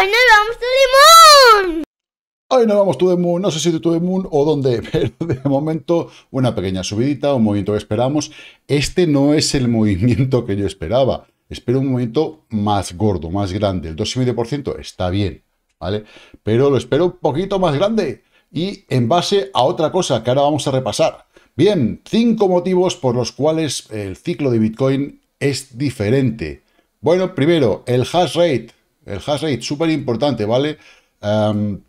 ¡Hoy nos vamos to moon! Hoy nos vamos to moon, no sé si to the moon o dónde, pero de momento una pequeña subidita, un movimiento que esperamos. Este no es el movimiento que yo esperaba. Espero un movimiento más gordo, más grande. El 2,5% está bien, ¿vale? Pero lo espero un poquito más grande y en base a otra cosa que ahora vamos a repasar. Bien, cinco motivos por los cuales el ciclo de Bitcoin es diferente. Bueno, primero, el hash rate el hash rate, súper importante, ¿vale? Em,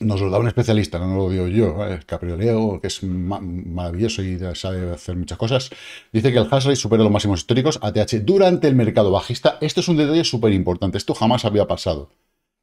nos lo da un especialista, no lo digo yo, Caprioleo, que es maravilloso y sabe hacer muchas cosas, dice que el hash rate supera los máximos históricos ATH durante el mercado bajista. Esto es un detalle súper importante, esto jamás había pasado.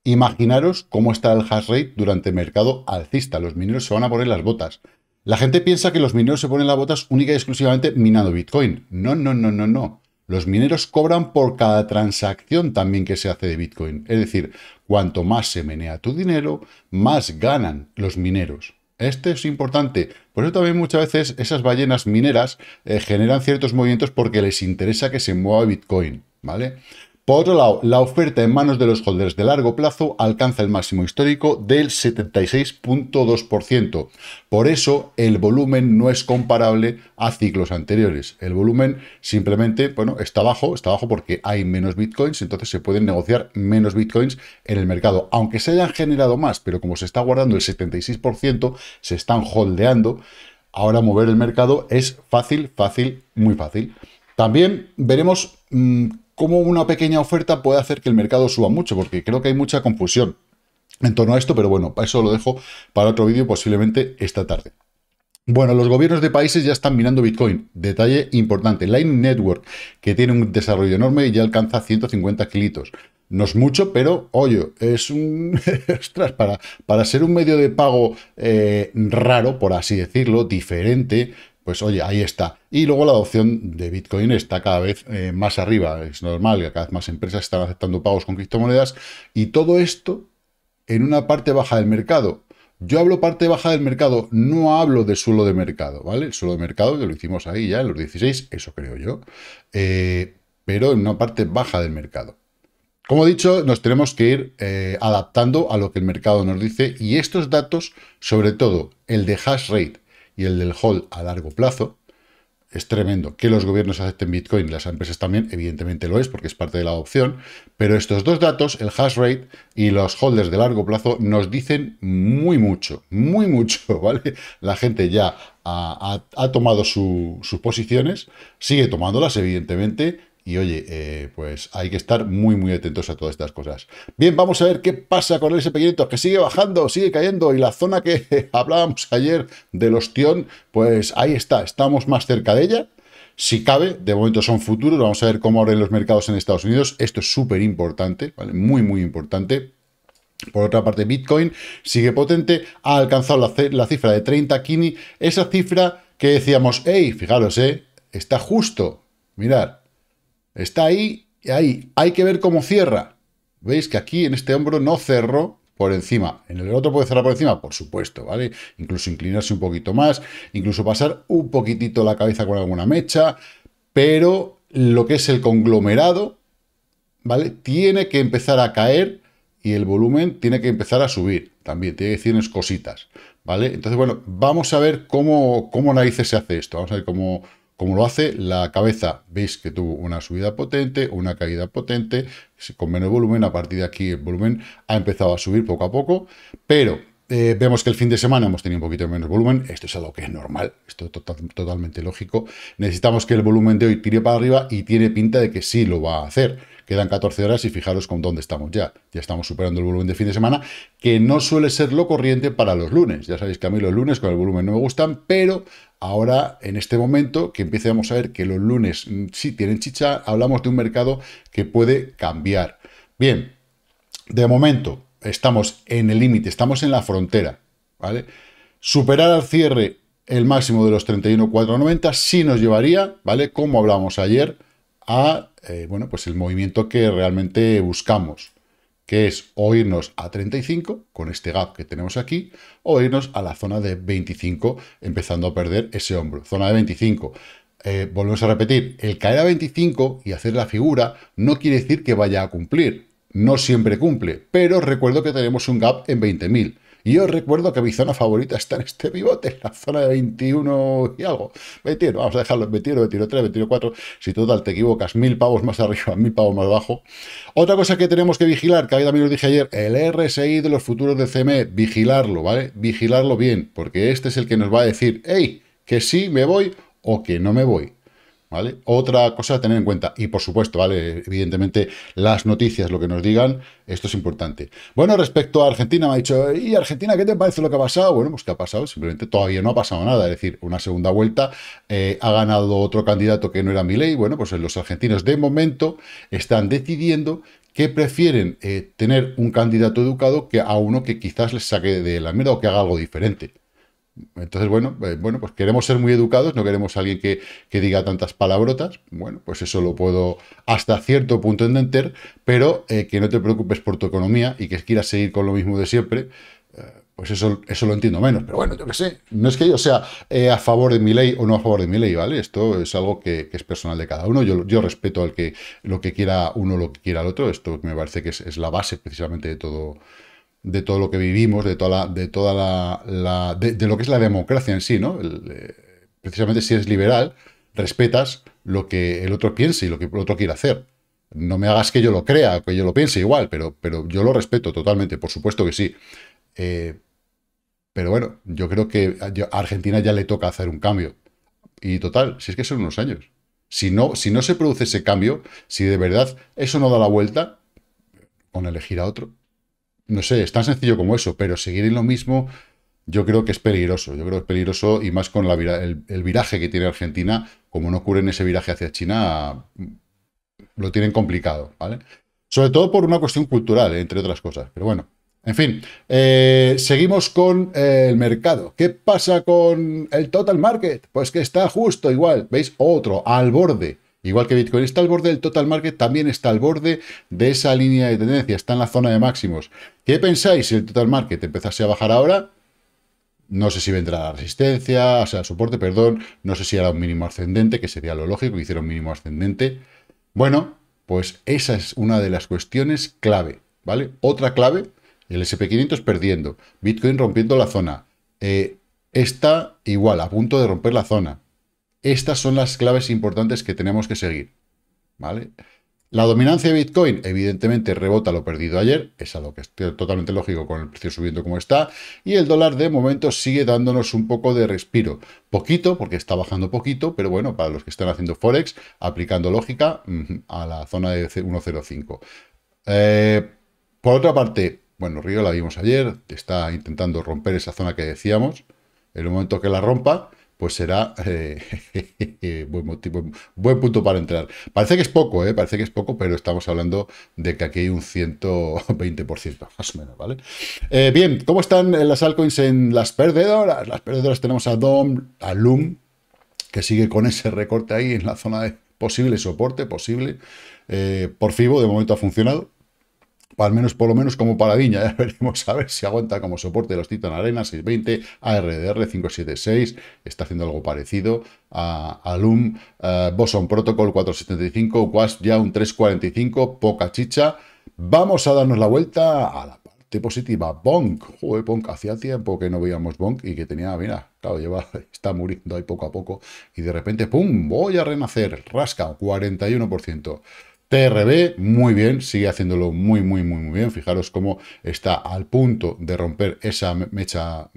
Imaginaros cómo está el hash rate durante el mercado alcista. Los mineros se van a poner las botas. La gente piensa que los mineros se ponen las botas única y exclusivamente minando Bitcoin. No, no, no, no, no. Los mineros cobran por cada transacción también que se hace de Bitcoin. Es decir, cuanto más se menea tu dinero, más ganan los mineros. Esto es importante. Por eso también muchas veces esas ballenas mineras eh, generan ciertos movimientos porque les interesa que se mueva Bitcoin, ¿vale? Por otro lado, la oferta en manos de los holders de largo plazo alcanza el máximo histórico del 76.2%. Por eso, el volumen no es comparable a ciclos anteriores. El volumen simplemente, bueno, está bajo, está bajo porque hay menos bitcoins, entonces se pueden negociar menos bitcoins en el mercado. Aunque se hayan generado más, pero como se está guardando el 76%, se están holdeando, ahora mover el mercado es fácil, fácil, muy fácil. También veremos mm, cómo una pequeña oferta puede hacer que el mercado suba mucho, porque creo que hay mucha confusión en torno a esto, pero bueno, eso lo dejo para otro vídeo posiblemente esta tarde. Bueno, los gobiernos de países ya están mirando Bitcoin. Detalle importante, Lightning Network, que tiene un desarrollo enorme y ya alcanza 150 kilitos. No es mucho, pero oye, es un... Ostras, para, para ser un medio de pago eh, raro, por así decirlo, diferente, pues oye, ahí está. Y luego la adopción de Bitcoin está cada vez eh, más arriba. Es normal que cada vez más empresas están aceptando pagos con criptomonedas. Y todo esto en una parte baja del mercado. Yo hablo parte baja del mercado, no hablo de suelo de mercado, ¿vale? El suelo de mercado que lo hicimos ahí ya, en los 16, eso creo yo. Eh, pero en una parte baja del mercado. Como he dicho, nos tenemos que ir eh, adaptando a lo que el mercado nos dice y estos datos, sobre todo el de hash rate, y el del hold a largo plazo, es tremendo. Que los gobiernos acepten Bitcoin y las empresas también, evidentemente lo es, porque es parte de la adopción. Pero estos dos datos, el hash rate y los holders de largo plazo, nos dicen muy mucho, muy mucho, ¿vale? La gente ya ha, tomado sus posiciones, sigue tomándolas, evidentemente, y oye, eh, pues hay que estar muy, muy atentos a todas estas cosas. Bien, vamos a ver qué pasa con el sp que sigue bajando, sigue cayendo. Y la zona que hablábamos ayer los ostión, pues ahí está, estamos más cerca de ella. Si cabe, de momento son futuros, vamos a ver cómo abren los mercados en Estados Unidos. Esto es súper importante, ¿vale? muy, muy importante. Por otra parte, Bitcoin sigue potente, ha alcanzado la, cifra de 30 Kini, esa cifra que decíamos, hey, fijaros, eh, está justo, mirad, Está ahí, y ahí. Hay que ver cómo cierra. Veis que aquí en este hombro no cerro por encima. ¿En el otro puede cerrar por encima? Por supuesto, ¿vale? Incluso inclinarse un poquito más, incluso pasar un poquitito la cabeza con alguna mecha, pero lo que es el conglomerado, ¿vale? Tiene que empezar a caer y el volumen tiene que empezar a subir también, tiene que decirnos cositas, ¿vale? Entonces, bueno, vamos a ver cómo, cómo narices se hace esto, vamos a ver cómo, como lo hace la cabeza. Veis que tuvo una subida potente, una caída potente, con menos volumen, a partir de aquí el volumen ha empezado a subir poco a poco, pero eh, vemos que el fin de semana hemos tenido un poquito menos volumen. Esto es algo que es normal, esto es totalmente lógico. Necesitamos que el volumen de hoy tire para arriba y tiene pinta de que sí lo va a hacer. Quedan 14 horas y fijaros con dónde estamos ya. Ya estamos superando el volumen de fin de semana, que no suele ser lo corriente para los lunes. Ya sabéis que a mí los lunes con el volumen no me gustan, pero ahora, en este momento, que empecemos a ver que los lunes mm, sí tienen chicha, hablamos de un mercado que puede cambiar. Bien, de momento, estamos en el límite, estamos en la frontera, ¿vale? Superar al cierre el máximo de los 31.490 sí nos llevaría, ¿vale? Como hablábamos ayer, a, eh, bueno, pues el movimiento que realmente buscamos, que es o irnos a 35, con este gap que tenemos aquí, o irnos a la zona de 25, empezando a perder ese hombro, zona de 25. Eh, volvemos a repetir, el caer a 25 y hacer la figura no quiere decir que vaya a cumplir, no siempre cumple, pero recuerdo que tenemos un gap en 20.000. Y os recuerdo que mi zona favorita está en este pivote, en la zona de 21 y algo. vamos a dejarlo en 21, 23, 24. Si total te equivocas, mil pavos más arriba, mil pavos más abajo. Otra cosa que tenemos que vigilar, que también os dije ayer, el RSI de los futuros de CME, vigilarlo, ¿vale? Vigilarlo bien, porque este es el que nos va a decir, hey, que sí me voy o que no me voy. Otra cosa a tener en cuenta, y por supuesto, ¿vale? Evidentemente, las noticias, lo que nos digan, esto es importante. Bueno, respecto a Argentina, me ha dicho, ¿y Argentina qué te parece lo que ha pasado? Bueno, pues ¿qué ha pasado? Simplemente todavía no ha pasado nada, es decir, una segunda vuelta, eh, ha ganado otro candidato que no era mi ley bueno, pues los argentinos de momento están decidiendo que prefieren eh, tener un candidato educado que a uno que quizás les saque de la mierda o que haga algo diferente. Entonces, bueno, eh, bueno, pues queremos ser muy educados, no queremos alguien que, diga tantas palabrotas. Bueno, pues eso lo puedo hasta cierto punto entender, pero eh, que no te preocupes por tu economía y que quieras seguir con lo mismo de siempre, eh, pues eso, eso lo entiendo menos. Pero bueno, yo qué sé, no es que yo sea a favor de mi ley o no a favor de mi ley, ¿vale? Esto es algo que, es personal de cada uno. Yo, yo, respeto al que lo que quiera uno, lo que quiera el otro. Esto me parece que es la base precisamente de todo, de todo lo que vivimos, de toda la, de toda la, de, lo que es la democracia en sí, ¿no? Eh, precisamente si eres liberal, respetas lo que el otro piense y lo que el otro quiere hacer. No me hagas que yo lo crea, que yo lo piense igual, pero, pero yo lo respeto totalmente, por supuesto que sí. Eh, pero bueno, yo creo que a Argentina ya le toca hacer un cambio. Y total, si es que son unos años. Si no, si no se produce ese cambio, si de verdad eso no da la vuelta, con elegir a otro, no sé, es tan sencillo como eso, pero seguir en lo mismo yo creo que es peligroso. Yo creo que es peligroso y más con la el, viraje que tiene Argentina, como no ocurre en ese viraje hacia China, mm, lo tienen complicado, ¿vale? Sobre todo por una cuestión cultural, eh, entre otras cosas. Pero bueno, en fin, eh, seguimos con eh, el mercado. ¿Qué pasa con el total market? Pues que está justo igual, ¿veis? Otro, al borde. Igual que Bitcoin está al borde del total market, también está al borde de esa línea de tendencia, está en la zona de máximos. ¿Qué pensáis si el total market empezase a bajar ahora? No sé si vendrá la resistencia, o sea, el soporte, perdón, no sé si hará un mínimo ascendente, que sería lo lógico, que hiciera un mínimo ascendente. Bueno, pues esa es una de las cuestiones clave, ¿vale? Otra clave, el SP500 perdiendo, Bitcoin rompiendo la zona, eh, está igual, a punto de romper la zona, estas son las claves importantes que tenemos que seguir. ¿Vale? La dominancia de Bitcoin, evidentemente, rebota lo perdido ayer, es algo que es totalmente lógico con el precio subiendo como está, y el dólar de momento sigue dándonos un poco de respiro. Poquito, porque está bajando poquito, pero bueno, para los que están haciendo Forex, aplicando lógica a la zona de 1.05. Eh, por otra parte, bueno, Río la vimos ayer, está intentando romper esa zona que decíamos, en el momento que la rompa, pues será eh, buen, motivo, buen punto para entrar. Parece que es poco, eh, parece que es poco, pero estamos hablando de que aquí hay un 120%, más o menos, ¿vale? Eh, bien, ¿cómo están las altcoins en las perdedoras? Las perdedoras tenemos a DOM, a LUM, que sigue con ese recorte ahí en la zona de posible soporte, posible. por FIBO, de momento ha funcionado, al menos por lo menos como paradiña ya veremos a ver si aguanta como soporte los Titan Arena 620, ARDR 576, está haciendo algo parecido a, a eh, Boson Protocol 475, WASP ya un 345, poca chicha. Vamos a darnos la vuelta a la parte positiva, Bonk, joder, Bonk, hacía tiempo que no veíamos Bonk y que tenía, mira, claro, lleva, está muriendo ahí poco a poco y de repente, ¡pum!, voy a renacer, rasca, 41%. TRB, muy bien, sigue haciéndolo muy, muy, muy, muy bien. Fijaros cómo está al punto de romper esa mecha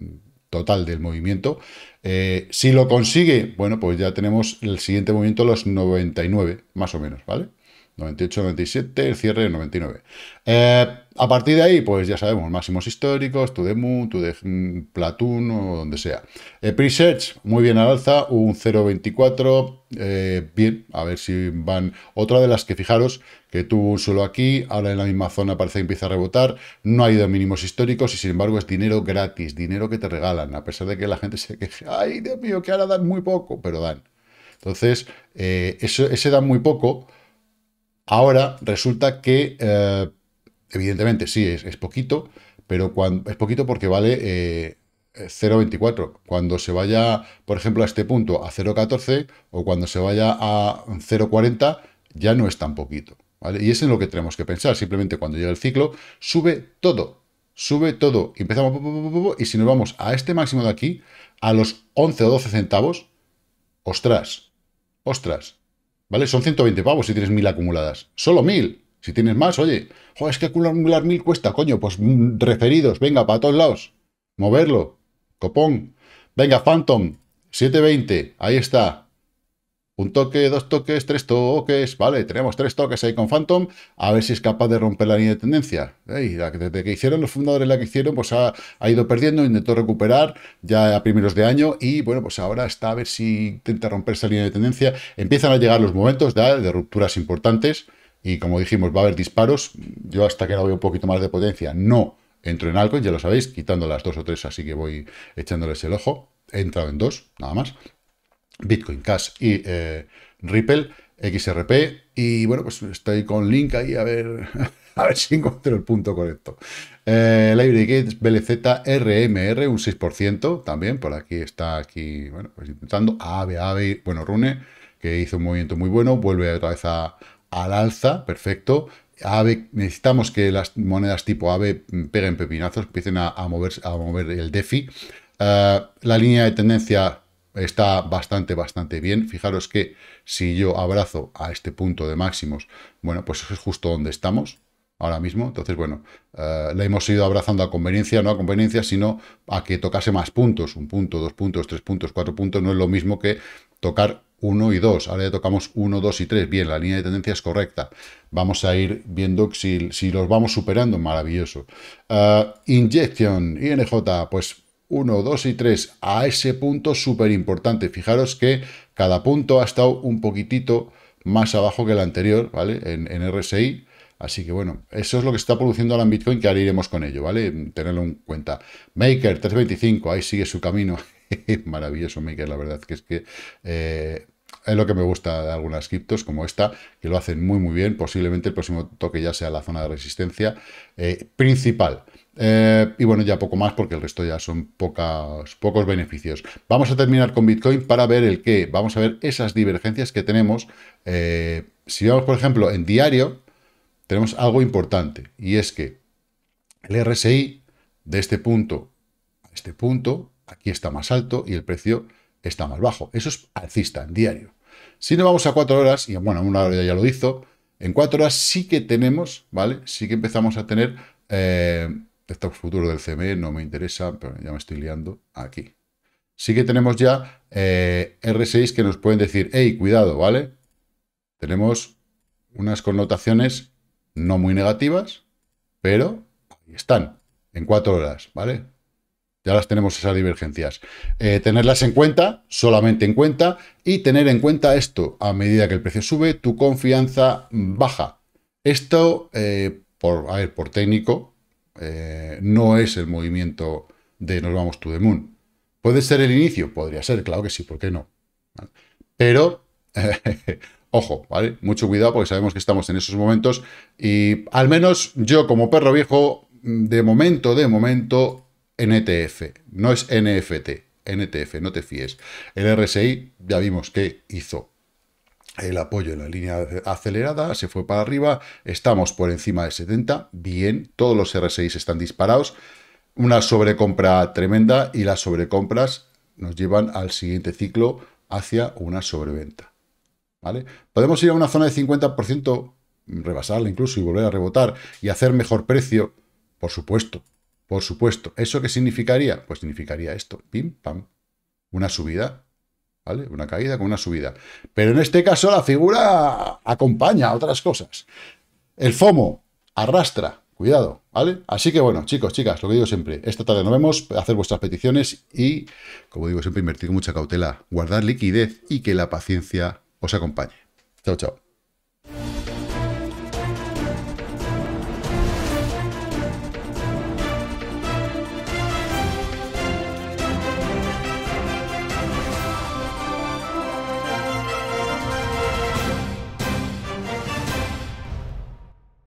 total del movimiento. Eh, si lo consigue, bueno, pues ya tenemos el siguiente movimiento, los 99, más o menos, ¿vale? 98, 97, el cierre 99. Eh, a partir de ahí, pues ya sabemos, máximos históricos, Tudemu, the moon, mm, o donde sea. Eh, Presearch, muy bien al alza, un 0.24, eh, bien, a ver si van... Otra de las que fijaros, que tuvo un suelo aquí, ahora en la misma zona parece que empieza a rebotar, no hay ido mínimos históricos y sin embargo es dinero gratis, dinero que te regalan, a pesar de que la gente se queje, ay Dios mío, que ahora dan muy poco, pero dan. Entonces, eh, eso, ese dan muy poco Ahora resulta que, eh, evidentemente, sí, es, poquito, pero cuando, es poquito porque vale 0.24. Eh, cuando se vaya, por ejemplo, a este punto, a 0.14 o cuando se vaya a 0.40, ya no es tan poquito. Y es en lo que tenemos que pensar. Simplemente cuando llega el ciclo, sube todo. Sube todo. Empezamos y si nos vamos a este máximo de aquí, a los 11 o 12 centavos, ostras, ostras, ¿Vale? Son 120 pavos si tienes 1000 acumuladas. Solo 1000. Si tienes más, oye, joder es que acumular 1000 cuesta, coño, pues mm, referidos, venga, para todos lados. Moverlo. Copón. Venga, Phantom. 720. Ahí está. Un toque, dos toques, tres toques. Vale, tenemos tres toques ahí con Phantom. A ver si es capaz de romper la línea de tendencia. desde que hicieron los fundadores la que hicieron, pues ha, ido perdiendo, intentó recuperar ya a primeros de año. Y bueno, pues ahora está a ver si intenta romper esa línea de tendencia. Empiezan a llegar los momentos de, rupturas importantes. Y como dijimos, va a haber disparos. Yo hasta que no veo un poquito más de potencia, no entro en algo. ya lo sabéis, quitando las dos o tres, así que voy echándoles el ojo. He entrado en dos, nada más. Bitcoin Cash y eh, Ripple, XRP. Y bueno, pues estoy con Link ahí a ver, a ver si encuentro el punto correcto. Eh, Library Gates, BLZ, RMR, un 6% también. Por aquí está aquí, bueno, pues intentando. AVE, AVE, bueno, Rune, que hizo un movimiento muy bueno. Vuelve otra vez al alza, perfecto. AVE, necesitamos que las monedas tipo AVE mm, peguen pepinazos, empiecen a, moverse, a mover el DeFi. Eh, la línea de tendencia está bastante, bastante bien. Fijaros que si yo abrazo a este punto de máximos, bueno, pues es justo donde estamos ahora mismo. Entonces, bueno, eh, le hemos ido abrazando a conveniencia, no a conveniencia, sino a que tocase más puntos. Un punto, dos puntos, tres puntos, cuatro puntos. No es lo mismo que tocar uno y dos Ahora ya tocamos uno dos y tres Bien, la línea de tendencia es correcta. Vamos a ir viendo si, si los vamos superando. Maravilloso. Eh, inyección injection, INJ, pues 1, 2 y 3 a ese punto súper importante. Fijaros que cada punto ha estado un poquitito más abajo que el anterior, ¿vale? En, RSI. Así que bueno, eso es lo que está produciendo ahora en Bitcoin, que ahora iremos con ello, ¿vale? Tenerlo en cuenta. Maker 325, ahí sigue su camino. Maravilloso Maker, la verdad, que es que eh, es lo que me gusta de algunas criptos como esta, que lo hacen muy muy bien. Posiblemente el próximo toque ya sea la zona de resistencia eh, principal. Eh, y bueno, ya poco más porque el resto ya son pocas, pocos beneficios. Vamos a terminar con Bitcoin para ver el qué. Vamos a ver esas divergencias que tenemos. Eh, si vamos, por ejemplo, en diario, tenemos algo importante y es que el RSI de este punto a este punto, aquí está más alto y el precio está más bajo. Eso es alcista en diario. Si nos vamos a cuatro horas, y bueno, una hora ya lo hizo, en cuatro horas sí que tenemos, ¿vale? Sí que empezamos a tener... Eh, estos futuro del CME no me interesa, pero ya me estoy liando aquí. Sí que tenemos ya eh, R6 que nos pueden decir, hey, cuidado, ¿vale? Tenemos unas connotaciones no muy negativas, pero ahí están, en cuatro horas, ¿vale? Ya las tenemos esas divergencias. Eh, tenerlas en cuenta, solamente en cuenta, y tener en cuenta esto, a medida que el precio sube, tu confianza baja. Esto, eh, por, a ver, por técnico, eh, no es el movimiento de nos vamos to the moon. ¿Puede ser el inicio? Podría ser, claro que sí, ¿por qué no? Pero, ojo, ¿vale? Mucho cuidado porque sabemos que estamos en esos momentos y al menos yo como perro viejo, de momento, de momento, NTF, no es NFT, NTF, no te fíes. El RSI ya vimos que hizo el apoyo en la línea acelerada, se fue para arriba, estamos por encima de 70, bien, todos los RSI están disparados, una sobrecompra tremenda y las sobrecompras nos llevan al siguiente ciclo hacia una sobreventa. ¿vale? Podemos ir a una zona de 50%, rebasarla incluso y volver a rebotar y hacer mejor precio, por supuesto, por supuesto. ¿Eso qué significaría? Pues significaría esto, pim, pam, una subida una caída con una subida. Pero en este caso la figura acompaña a otras cosas. El FOMO arrastra, cuidado, ¿vale? Así que bueno, chicos, chicas, lo que digo siempre, esta tarde nos vemos, hacer vuestras peticiones y, como digo siempre, invertir con mucha cautela, guardar liquidez y que la paciencia os acompañe. Chao, chao.